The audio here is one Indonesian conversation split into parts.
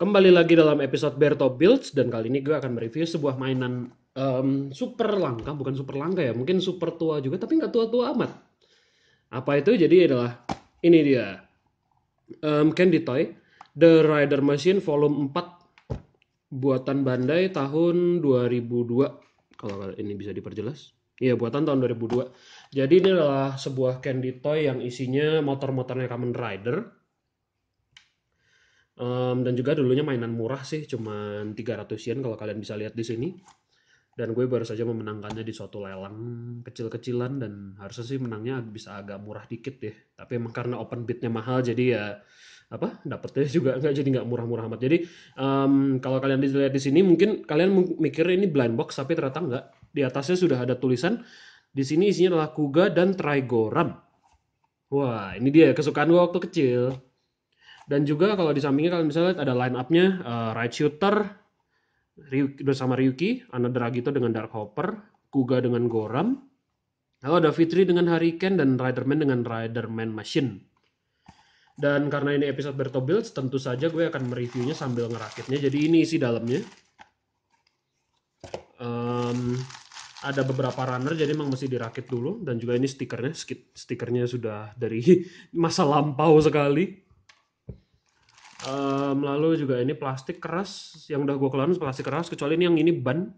Kembali lagi dalam episode Berto Builds dan kali ini gue akan mereview sebuah mainan um, super langka, bukan super langka ya, mungkin super tua juga tapi nggak tua-tua amat. Apa itu? Jadi adalah ini dia um, Candy Toy The Rider Machine Volume 4 buatan Bandai tahun 2002 kalau ini bisa diperjelas. Iya buatan tahun 2002. Jadi ini adalah sebuah candy toy yang isinya motor-motornya Kamen Rider Um, dan juga dulunya mainan murah sih, cuman 300 yen kalau kalian bisa lihat di sini. Dan gue baru saja memenangkannya di suatu lelang kecil-kecilan dan harusnya sih menangnya bisa agak murah dikit deh. Tapi emang karena open bidnya mahal jadi ya apa dapetnya juga nggak jadi nggak murah-murah amat. Jadi um, kalau kalian lihat di sini mungkin kalian mikir ini blind box tapi ternyata nggak. Di atasnya sudah ada tulisan di sini isinya adalah kuga dan trigoram. Wah, ini dia kesukaan gue waktu kecil. Dan juga kalau di sampingnya kalian bisa lihat ada line up-nya uh, eh, Right Shooter Ryuki, bersama Ryuki, Dragito dengan Dark Hopper, Kuga dengan Goram, lalu ada Fitri dengan Hurricane dan Riderman dengan Riderman Machine. Dan karena ini episode Berto tentu saja gue akan mereviewnya sambil ngerakitnya. Jadi ini isi dalamnya. Um, ada beberapa runner jadi emang mesti dirakit dulu dan juga ini stikernya stikernya sudah dari masa lampau sekali Um, lalu juga ini plastik keras yang udah gue keluarin plastik keras kecuali ini yang ini ban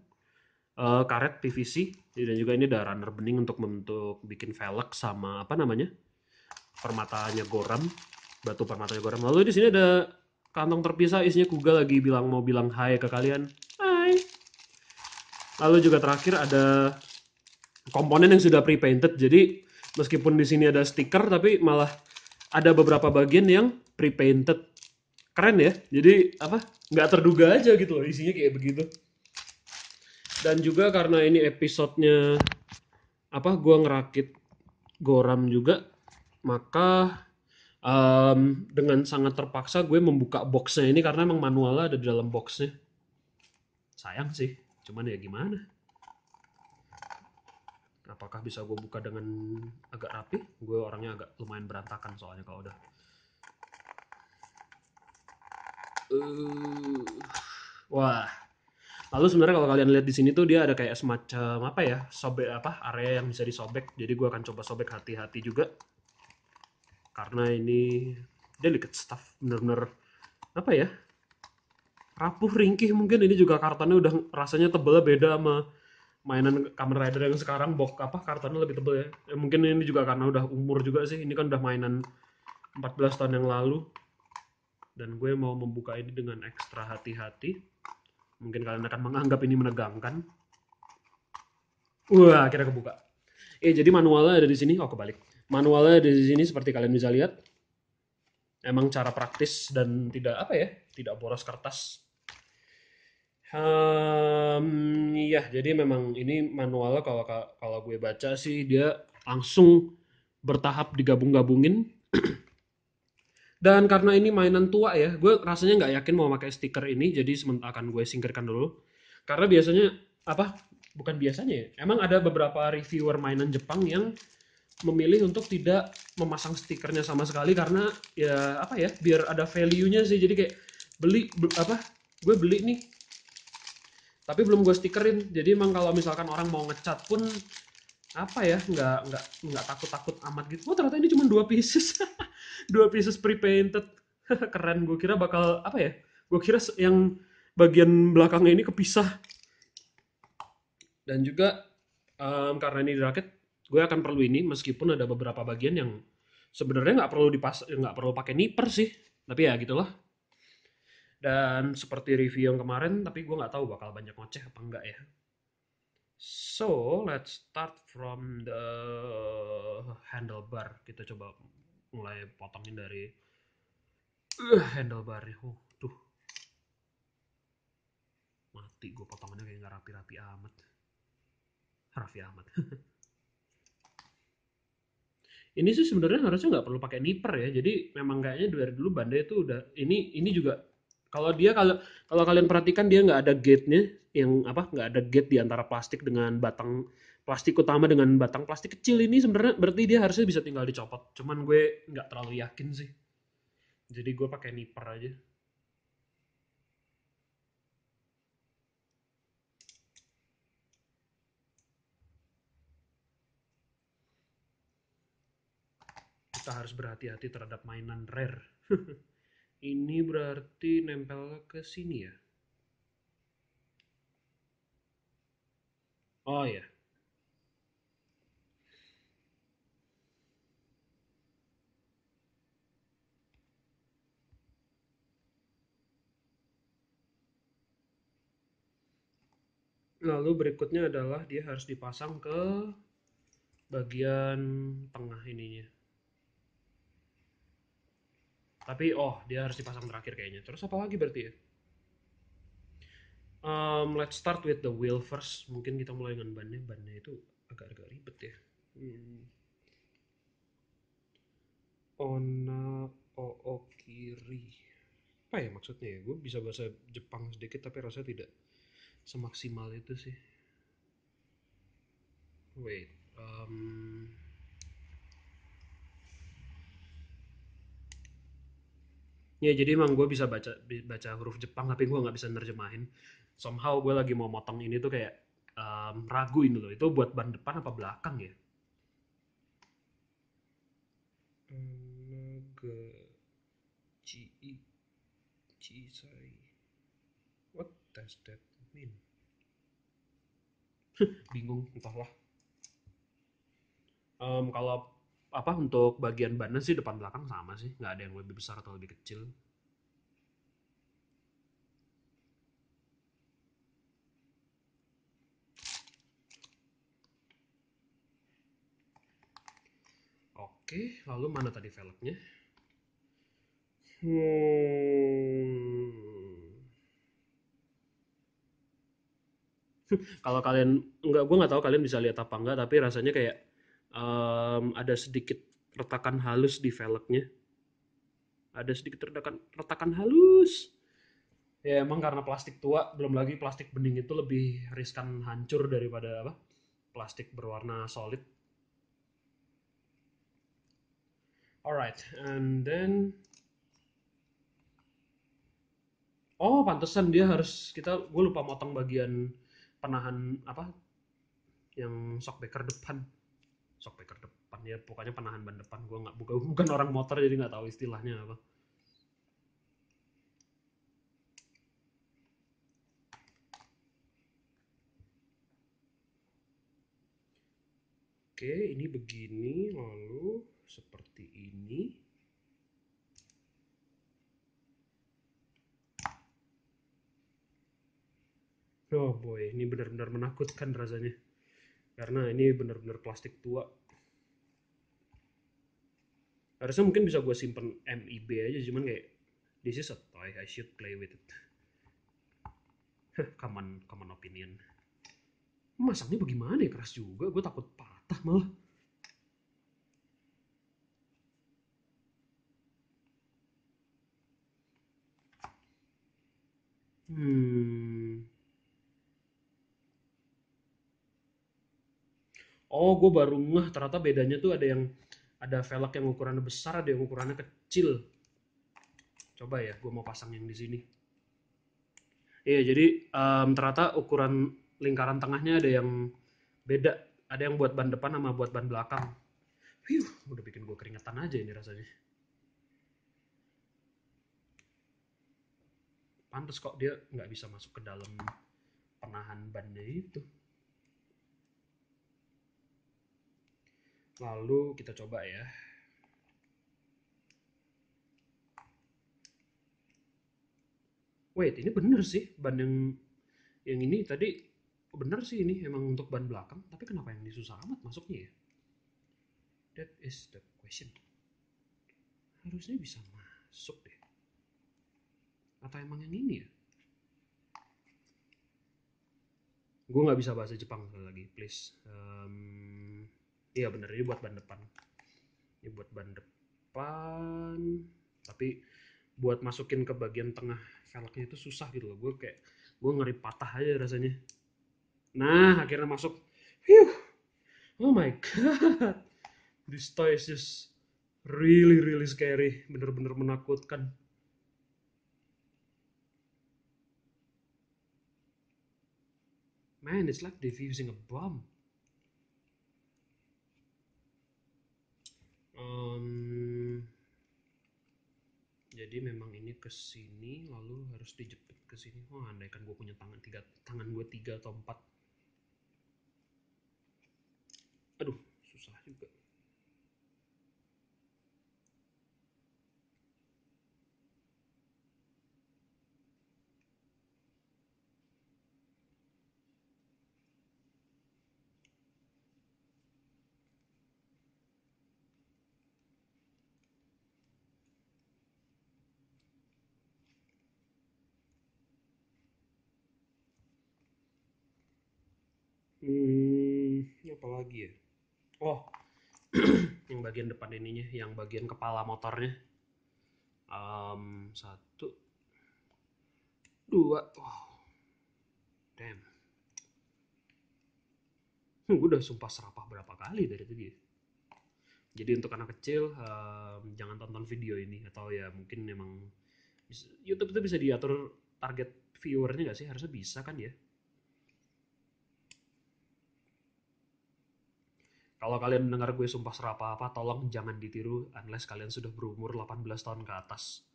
uh, karet PVC dan juga ini ada runner bening untuk membentuk bikin velg sama apa namanya permatanya goram batu permatanya goram lalu di sini ada kantong terpisah isinya Kuga lagi bilang mau bilang hai ke kalian hai lalu juga terakhir ada komponen yang sudah pre-painted jadi meskipun di sini ada stiker tapi malah ada beberapa bagian yang pre-painted keren ya jadi apa nggak terduga aja gitu loh isinya kayak begitu dan juga karena ini episodenya apa gua ngerakit Goram juga maka um, dengan sangat terpaksa gue membuka boxnya ini karena emang manualnya ada di dalam boxnya sayang sih cuman ya gimana apakah bisa gue buka dengan agak rapi gue orangnya agak lumayan berantakan soalnya kalau udah uh, wah lalu sebenarnya kalau kalian lihat di sini tuh dia ada kayak semacam apa ya sobek apa area yang bisa disobek jadi gua akan coba sobek hati-hati juga karena ini delicate stuff bener-bener apa ya rapuh ringkih mungkin ini juga kartonnya udah rasanya tebelnya beda sama mainan Kamen Rider yang sekarang box apa kartonnya lebih tebel ya. ya mungkin ini juga karena udah umur juga sih ini kan udah mainan 14 tahun yang lalu dan gue mau membuka ini dengan ekstra hati-hati mungkin kalian akan menganggap ini menegangkan wah akhirnya kebuka eh jadi manualnya ada di sini oh kebalik manualnya ada di sini seperti kalian bisa lihat emang cara praktis dan tidak apa ya tidak boros kertas um, ya jadi memang ini manualnya kalau kalau gue baca sih dia langsung bertahap digabung-gabungin Dan karena ini mainan tua ya, gue rasanya nggak yakin mau pakai stiker ini, jadi sementara akan gue singkirkan dulu. Karena biasanya apa? Bukan biasanya ya. Emang ada beberapa reviewer mainan Jepang yang memilih untuk tidak memasang stikernya sama sekali karena ya apa ya biar ada value-nya sih jadi kayak beli be, apa gue beli nih tapi belum gue stikerin jadi emang kalau misalkan orang mau ngecat pun apa ya nggak nggak nggak takut takut amat gitu oh ternyata ini cuma dua pieces dua pieces pre-painted keren gue kira bakal apa ya gue kira yang bagian belakangnya ini kepisah dan juga um, karena ini dirakit gue akan perlu ini meskipun ada beberapa bagian yang sebenarnya nggak perlu dipas nggak perlu pakai niper sih tapi ya gitulah dan seperti review yang kemarin tapi gue nggak tahu bakal banyak ngoceh apa enggak ya So, let's start from the handlebar. Kita coba mulai potongin dari uh, handlebarnya. Oh, tuh. Mati gue potongannya kayak nggak rapi-rapi amat. Rapi amat. ini sih sebenarnya harusnya nggak perlu pakai nipper ya. Jadi memang kayaknya dari dulu bandai itu udah ini ini juga kalau dia kalau kalau kalian perhatikan dia nggak ada gate-nya yang apa nggak ada gate di antara plastik dengan batang plastik utama dengan batang plastik kecil ini sebenarnya berarti dia harusnya bisa tinggal dicopot. Cuman gue nggak terlalu yakin sih. Jadi gue pakai nipper aja. kita harus berhati-hati terhadap mainan rare. Ini berarti nempel ke sini ya. Oh ya. Lalu berikutnya adalah dia harus dipasang ke bagian tengah ininya tapi oh dia harus dipasang terakhir kayaknya terus apa lagi berarti ya um, let's start with the wheel first mungkin kita mulai dengan bannya bannya itu agak-agak ribet ya hmm. ona oo kiri apa ya maksudnya ya gue bisa bahasa Jepang sedikit tapi rasanya tidak semaksimal itu sih wait um, ya jadi emang gue bisa baca baca huruf Jepang tapi gue nggak bisa nerjemahin somehow gue lagi mau motong ini tuh kayak um, ragu ini loh itu buat ban depan apa belakang ya ci ci what does that mean bingung entahlah um, kalau apa untuk bagian bannya sih depan belakang sama sih nggak ada yang lebih besar atau lebih kecil oke lalu mana tadi velgnya hmm. kalau kalian nggak gue nggak tahu kalian bisa lihat apa enggak tapi rasanya kayak um, ada sedikit retakan halus di velgnya ada sedikit retakan retakan halus ya emang karena plastik tua belum lagi plastik bening itu lebih riskan hancur daripada apa plastik berwarna solid alright and then oh pantesan dia harus kita gue lupa motong bagian penahan apa yang shockbreaker depan shockbreaker depan ya pokoknya penahan ban depan gue nggak buka, bukan orang motor jadi nggak tahu istilahnya apa Oke, ini begini, lalu seperti ini. Oh boy, ini benar-benar menakutkan rasanya karena ini benar-benar plastik tua harusnya mungkin bisa gue simpen MIB aja cuman kayak this is a toy I should play with it common common opinion masangnya bagaimana ya keras juga gue takut patah malah hmm oh gue baru ngeh ternyata bedanya tuh ada yang ada velg yang ukurannya besar ada yang ukurannya kecil coba ya gue mau pasang yang di sini iya jadi um, ternyata ukuran lingkaran tengahnya ada yang beda ada yang buat ban depan sama buat ban belakang Wih, udah bikin gue keringetan aja ini rasanya pantas kok dia nggak bisa masuk ke dalam penahan bannya itu Lalu kita coba ya. Wait, ini bener sih ban yang yang ini tadi oh, bener sih ini emang untuk ban belakang, tapi kenapa yang ini susah amat masuknya ya? That is the question. Harusnya bisa masuk deh. Atau emang yang ini ya? Gue nggak bisa bahasa Jepang lagi, please. Um, iya bener ini buat ban depan ini buat ban depan tapi buat masukin ke bagian tengah velgnya itu susah gitu loh gue kayak gue ngeri patah aja rasanya nah akhirnya masuk Whew. oh my god this toy is just really really scary bener-bener menakutkan man it's like defusing a bomb jadi memang ini ke sini lalu harus dijepit ke sini wah andaikan gue punya tangan tiga tangan gue tiga atau empat bagian depan ininya yang bagian kepala motornya um, satu dua wow damn hmm, gue udah sumpah serapah berapa kali dari tadi ya. jadi untuk anak kecil um, jangan tonton video ini atau ya mungkin memang YouTube itu bisa diatur target viewernya gak sih harusnya bisa kan ya Kalau kalian mendengar gue sumpah serapa apa, tolong jangan ditiru unless kalian sudah berumur 18 tahun ke atas.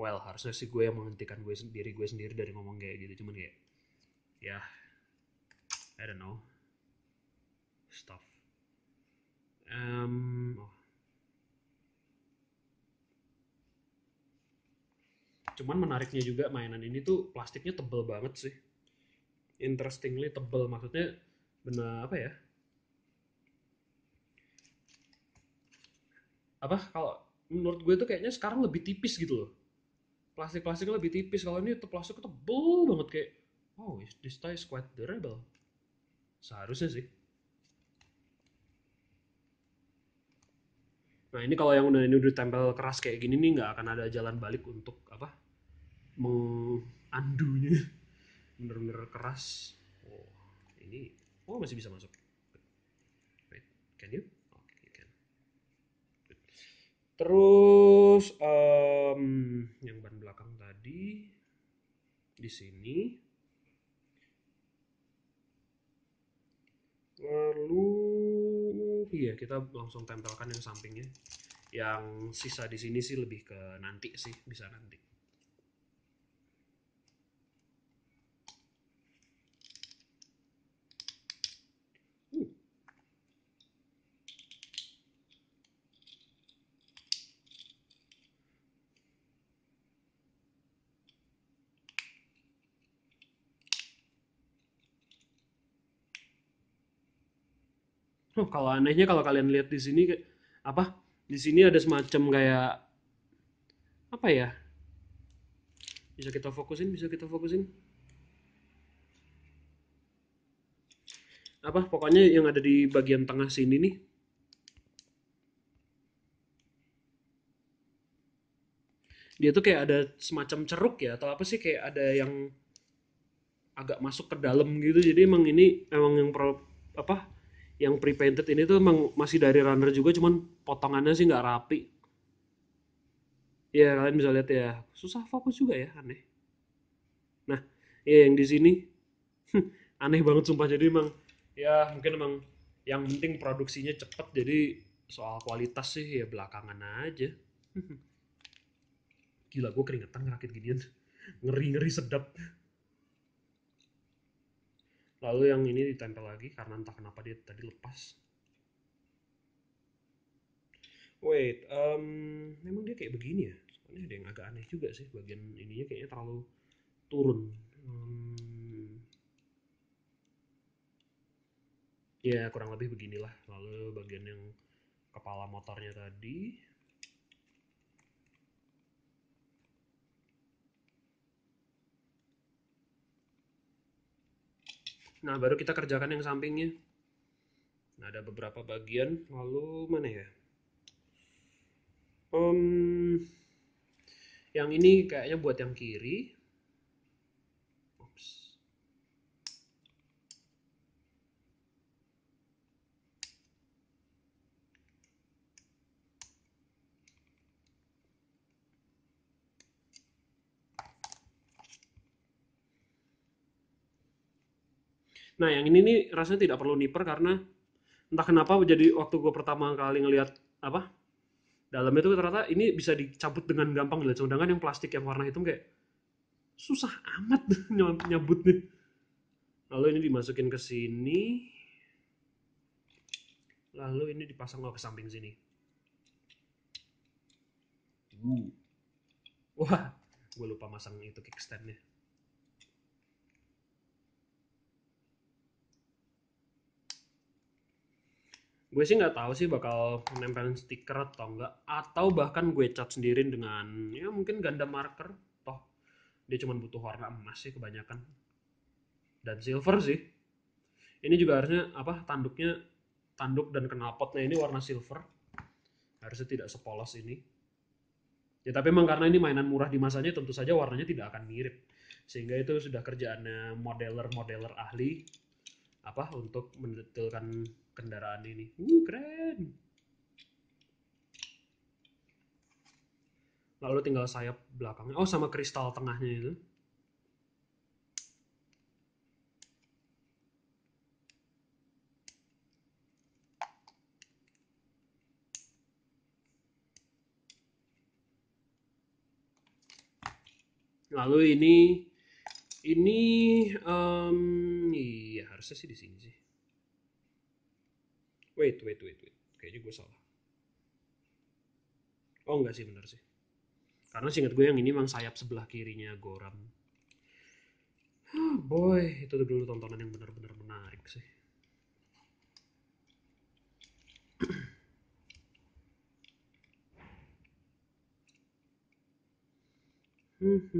Well, harusnya sih gue yang menghentikan gue sendiri gue sendiri dari ngomong kayak gitu, cuman kayak ya yeah, I don't know stuff. Um, oh. Cuman menariknya juga mainan ini tuh plastiknya tebel banget sih. Interestingly tebel maksudnya benar apa ya? apa kalau menurut gue itu kayaknya sekarang lebih tipis gitu loh plastik plastik lebih tipis kalau ini tuh plastik tebel banget kayak oh this tie is quite durable seharusnya sih nah ini kalau yang udah ini udah tempel keras kayak gini nih nggak akan ada jalan balik untuk apa mengandunya bener-bener keras oh ini oh masih bisa masuk wait can you Terus um, yang ban belakang tadi di sini. Lalu iya kita langsung tempelkan yang sampingnya. Yang sisa di sini sih lebih ke nanti sih bisa nanti. Oh, kalau anehnya kalau kalian lihat di sini apa? Di sini ada semacam kayak apa ya? Bisa kita fokusin, bisa kita fokusin. Apa? Pokoknya yang ada di bagian tengah sini nih. Dia tuh kayak ada semacam ceruk ya atau apa sih kayak ada yang agak masuk ke dalam gitu. Jadi emang ini emang yang pro, apa? yang pre-painted ini tuh emang masih dari runner juga cuman potongannya sih nggak rapi ya kalian bisa lihat ya susah fokus juga ya aneh nah ya yang di sini hmm, aneh banget sumpah jadi emang ya mungkin emang yang penting produksinya cepet jadi soal kualitas sih ya belakangan aja gila gue keringetan ngerakit ginian ngeri ngeri sedap lalu yang ini ditempel lagi karena entah kenapa dia tadi lepas wait um, memang dia kayak begini ya soalnya ada yang agak aneh juga sih bagian ininya kayaknya terlalu turun um, ya kurang lebih beginilah lalu bagian yang kepala motornya tadi Nah, baru kita kerjakan yang sampingnya. Nah, ada beberapa bagian, lalu mana ya? Um, yang ini kayaknya buat yang kiri, Nah yang ini nih rasanya tidak perlu niper karena entah kenapa jadi waktu gue pertama kali ngelihat apa dalamnya itu ternyata ini bisa dicabut dengan gampang gitu. Sedangkan yang plastik yang warna hitam kayak susah amat nyabut nih. Lalu ini dimasukin ke sini. Lalu ini dipasang ke samping sini. Uh. Wah, gue lupa masang itu kickstandnya. gue sih nggak tahu sih bakal nempelin stiker atau enggak atau bahkan gue cat sendiri dengan ya mungkin ganda marker toh dia cuma butuh warna emas sih kebanyakan dan silver sih ini juga harusnya apa tanduknya tanduk dan knalpotnya ini warna silver harusnya tidak sepolos ini ya tapi memang karena ini mainan murah di masanya tentu saja warnanya tidak akan mirip sehingga itu sudah kerjaannya modeler-modeler ahli apa untuk mendetailkan kendaraan ini uh keren lalu tinggal sayap belakangnya oh sama kristal tengahnya itu lalu ini ini um, iya harusnya sih di sini sih wait wait wait wait kayaknya gue salah oh enggak sih bener sih karena singkat gue yang ini memang sayap sebelah kirinya Goram boy itu dulu tontonan yang bener-bener menarik sih Ups,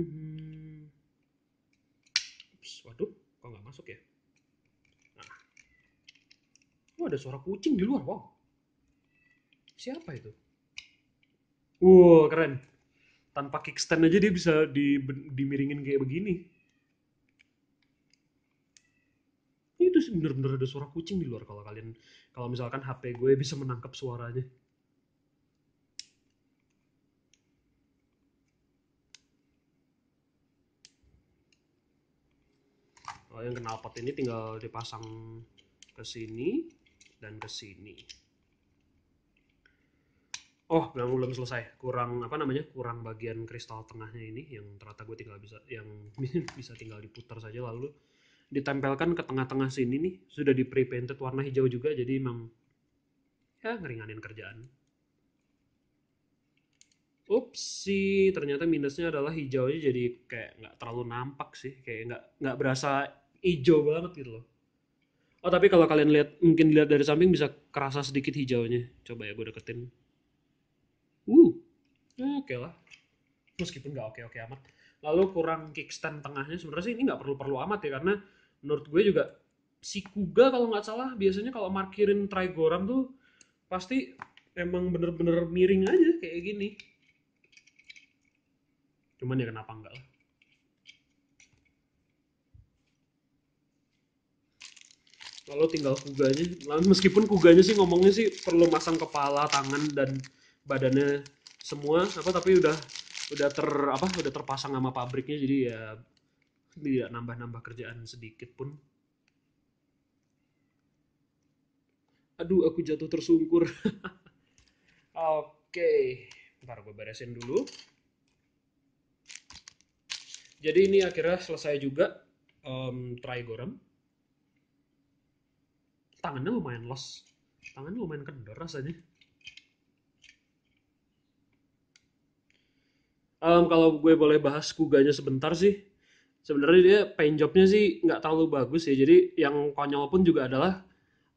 waduh, kok nggak masuk ya? ada suara kucing di luar wow siapa itu wow keren tanpa kickstand aja dia bisa di, dimiringin kayak begini itu bener-bener ada suara kucing di luar kalau kalian kalau misalkan HP gue bisa menangkap suaranya kalau oh, yang pot ini tinggal dipasang ke sini dan ke sini. Oh, belum belum selesai. Kurang apa namanya? Kurang bagian kristal tengahnya ini yang ternyata gue tinggal bisa yang bisa tinggal diputar saja lalu ditempelkan ke tengah-tengah sini nih. Sudah di pre-painted warna hijau juga jadi emang ya ngeringanin kerjaan. Upsi, ternyata minusnya adalah hijaunya jadi kayak nggak terlalu nampak sih, kayak nggak nggak berasa hijau banget gitu loh. Oh tapi kalau kalian lihat mungkin lihat dari samping bisa kerasa sedikit hijaunya. Coba ya gue deketin. Uh, oke okay lah. Meskipun nggak oke-oke amat. Lalu kurang kickstand tengahnya sebenarnya sih ini nggak perlu-perlu amat ya karena menurut gue juga si Kuga kalau nggak salah biasanya kalau markirin Trigoram tuh pasti emang bener-bener miring aja kayak gini. Cuman ya kenapa enggak lah. kalau tinggal kuganya meskipun kuganya sih ngomongnya sih perlu masang kepala tangan dan badannya semua apa tapi udah udah ter apa udah terpasang sama pabriknya jadi ya tidak nambah-nambah kerjaan sedikit pun aduh aku jatuh tersungkur oke okay. ntar gue beresin dulu jadi ini akhirnya selesai juga um, try goreng tangannya lumayan los tangannya lumayan kendor rasanya um, kalau gue boleh bahas kuganya sebentar sih sebenarnya dia paint jobnya sih nggak terlalu bagus ya jadi yang konyol pun juga adalah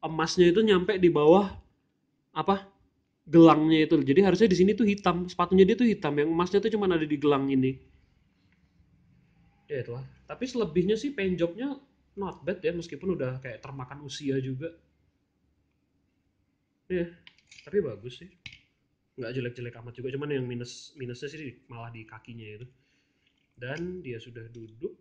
emasnya itu nyampe di bawah apa gelangnya itu jadi harusnya di sini tuh hitam sepatunya dia tuh hitam yang emasnya tuh cuma ada di gelang ini ya itulah tapi selebihnya sih paint jobnya not bad ya meskipun udah kayak termakan usia juga ya yeah, tapi bagus sih nggak jelek-jelek amat juga cuman yang minus minusnya sih malah di kakinya itu dan dia sudah duduk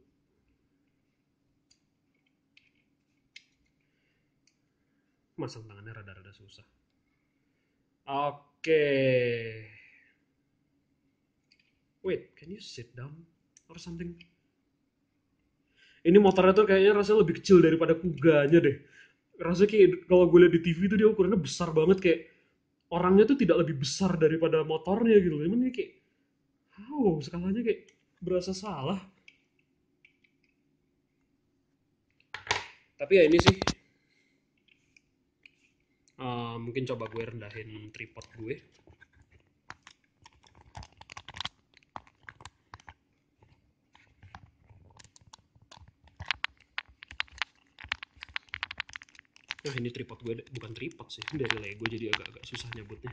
masang tangannya rada-rada susah oke okay. wait can you sit down or something ini motornya tuh kayaknya rasanya lebih kecil daripada kuganya deh rasanya kayak kalau gue lihat di TV tuh dia ukurannya besar banget kayak orangnya tuh tidak lebih besar daripada motornya gitu emang ini kayak wow skalanya kayak berasa salah tapi ya ini sih uh, mungkin coba gue rendahin tripod gue nah ini tripod gue bukan tripod sih ini dari lego jadi agak-agak susah nyebutnya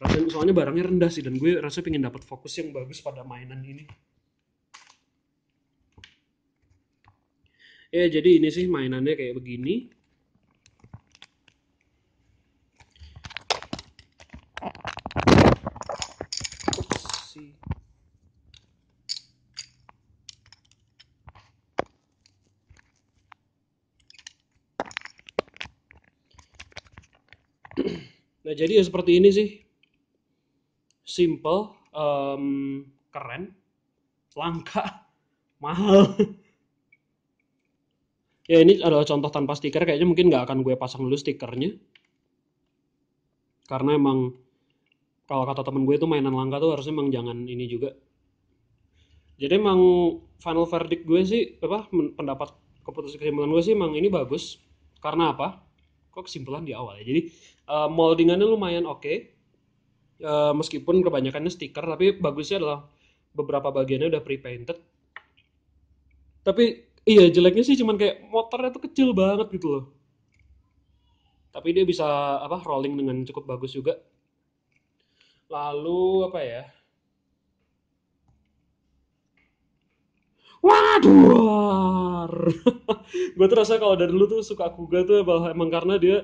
Rasanya soalnya barangnya rendah sih dan gue rasa pengen dapat fokus yang bagus pada mainan ini ya jadi ini sih mainannya kayak begini ya jadi ya seperti ini sih simple um, keren langka mahal ya ini adalah contoh tanpa stiker kayaknya mungkin nggak akan gue pasang dulu stikernya karena emang kalau kata temen gue itu mainan langka tuh harusnya emang jangan ini juga jadi emang final verdict gue sih apa pendapat keputusan kesimpulan gue sih emang ini bagus karena apa kok kesimpulan di awal ya jadi uh, moldingannya lumayan oke okay. uh, eh, meskipun kebanyakannya stiker tapi bagusnya adalah beberapa bagiannya udah pre painted tapi iya jeleknya sih cuman kayak motornya tuh kecil banget gitu loh tapi dia bisa apa rolling dengan cukup bagus juga lalu apa ya waduh gue tuh rasanya kalau dari lu tuh suka Kuga tuh ya, emang karena dia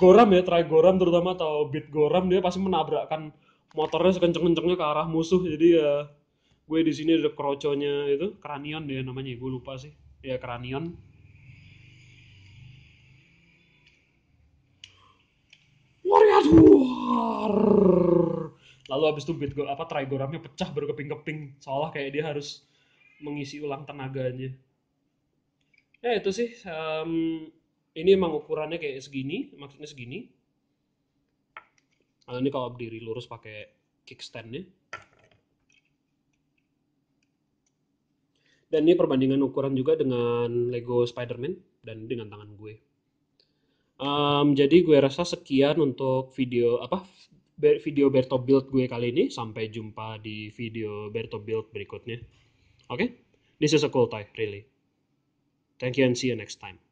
Goram ya, try Goram terutama atau beat Goram dia pasti menabrakkan motornya sekenceng-kencengnya ke arah musuh jadi ya gue di sini ada kroconya itu Kranion dia namanya gue lupa sih ya Kranion Warrior lalu abis itu beat go, apa try Goramnya pecah berkeping-keping seolah kayak dia harus mengisi ulang tenaganya ya itu sih um, ini emang ukurannya kayak segini maksudnya segini nah, ini kalau berdiri lurus pakai kickstandnya dan ini perbandingan ukuran juga dengan Lego Spider-Man dan dengan tangan gue um, jadi gue rasa sekian untuk video apa video Berto Build gue kali ini sampai jumpa di video Berto Build berikutnya okay this is a cool toy really thank you and see you next time